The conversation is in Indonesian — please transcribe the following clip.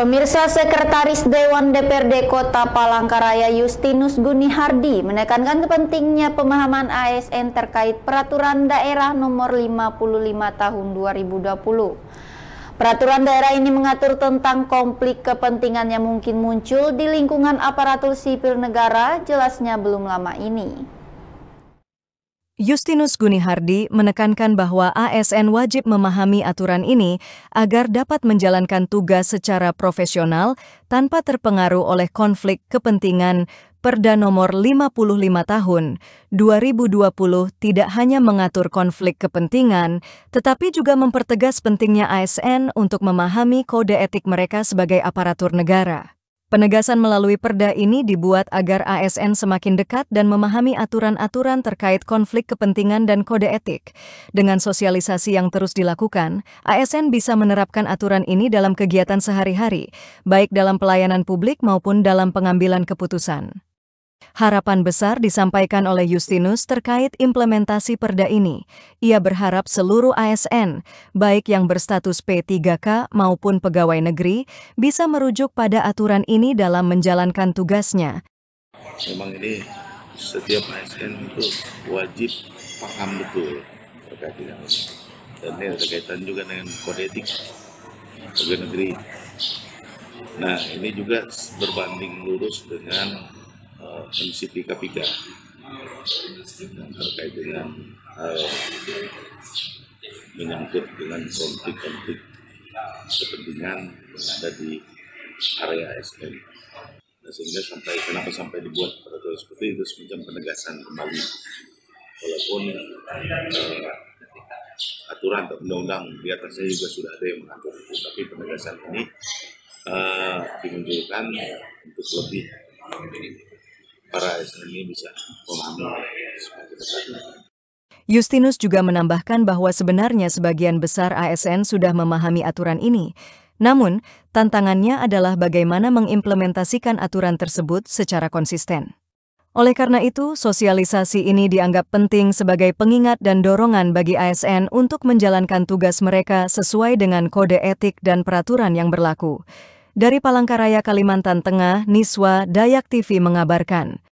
Pemirsa Sekretaris Dewan DPRD Kota Palangkaraya Justinus Gunihardi menekankan pentingnya pemahaman ASN terkait Peraturan Daerah Nomor 55 Tahun 2020. Peraturan daerah ini mengatur tentang konflik kepentingan yang mungkin muncul di lingkungan aparatur sipil negara, jelasnya belum lama ini. Justinus Gunihardi menekankan bahwa ASN wajib memahami aturan ini agar dapat menjalankan tugas secara profesional tanpa terpengaruh oleh konflik kepentingan Perda nomor 55 tahun 2020 tidak hanya mengatur konflik kepentingan, tetapi juga mempertegas pentingnya ASN untuk memahami kode etik mereka sebagai aparatur negara. Penegasan melalui perda ini dibuat agar ASN semakin dekat dan memahami aturan-aturan terkait konflik kepentingan dan kode etik. Dengan sosialisasi yang terus dilakukan, ASN bisa menerapkan aturan ini dalam kegiatan sehari-hari, baik dalam pelayanan publik maupun dalam pengambilan keputusan. Harapan besar disampaikan oleh Justinus terkait implementasi perda ini. Ia berharap seluruh ASN, baik yang berstatus P3K maupun pegawai negeri, bisa merujuk pada aturan ini dalam menjalankan tugasnya. Memang ini setiap ASN itu wajib paham betul terkait dengan ini. Dan ini kaitan juga dengan kode etik pegawai negeri. Nah, ini juga berbanding lurus dengan uh, eh, MCP k yang terkait dengan uh, menyangkut dengan konflik-konflik kepentingan yang ada di area SM. Nah, sehingga sampai kenapa sampai dibuat peraturan seperti itu semacam penegasan kembali walaupun uh, aturan atau undang-undang di atasnya juga sudah ada yang mengatur itu tapi penegasan ini uh, dimunculkan untuk lebih para SMI bisa memahami sebagai besar. Justinus juga menambahkan bahwa sebenarnya sebagian besar ASN sudah memahami aturan ini. Namun, tantangannya adalah bagaimana mengimplementasikan aturan tersebut secara konsisten. Oleh karena itu, sosialisasi ini dianggap penting sebagai pengingat dan dorongan bagi ASN untuk menjalankan tugas mereka sesuai dengan kode etik dan peraturan yang berlaku. Dari Palangkaraya, Kalimantan Tengah, Niswa Dayak TV mengabarkan.